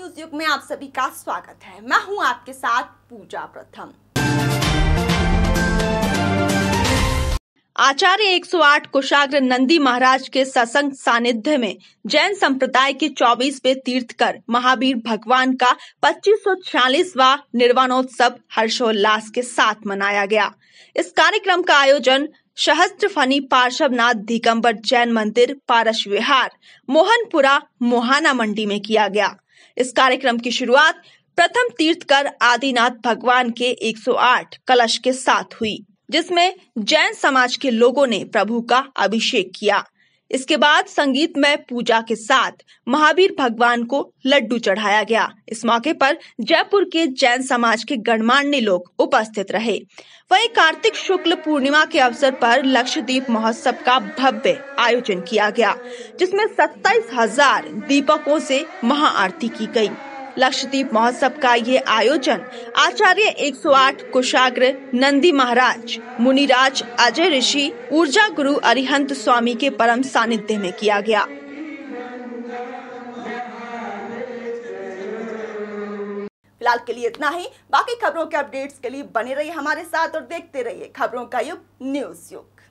news युग में आप सभी का स्वागत है मैं हूं आपके साथ पूजा प्रथम आचार्य 108 कुशाग्र नंदी महाराज के ससंग सानिध्य में जैन संप्रदाय के 24वें कर महावीर भगवान का पच्चीस छियालीसवा निर्वाणोत्सव हर्षोल्लास के साथ मनाया गया इस कार्यक्रम का आयोजन सहस्त्र फनी पार्श्वनाथ दिगम्बर जैन मंदिर पारस विहार मोहनपुरा मोहाना मंडी में किया गया इस कार्यक्रम की शुरुआत प्रथम तीर्थ कर आदिनाथ भगवान के 108 कलश के साथ हुई जिसमें जैन समाज के लोगों ने प्रभु का अभिषेक किया इसके बाद संगीत में पूजा के साथ महावीर भगवान को लड्डू चढ़ाया गया इस मौके पर जयपुर के जैन समाज के गणमान्य लोग उपस्थित रहे वहीं कार्तिक शुक्ल पूर्णिमा के अवसर पर लक्षद्वीप महोत्सव का भव्य आयोजन किया गया जिसमें सत्ताईस हजार दीपकों से महाआरती की गई लक्षद्वीप महोत्सव का ये आयोजन आचार्य 108 कुशाग्र नंदी महाराज मुनिराज अजय ऋषि ऊर्जा गुरु अरिहंत स्वामी के परम सानिध्य में किया गया फिलहाल के लिए इतना ही बाकी खबरों के अपडेट्स के लिए बने रहिए हमारे साथ और देखते रहिए खबरों का युग न्यूज युग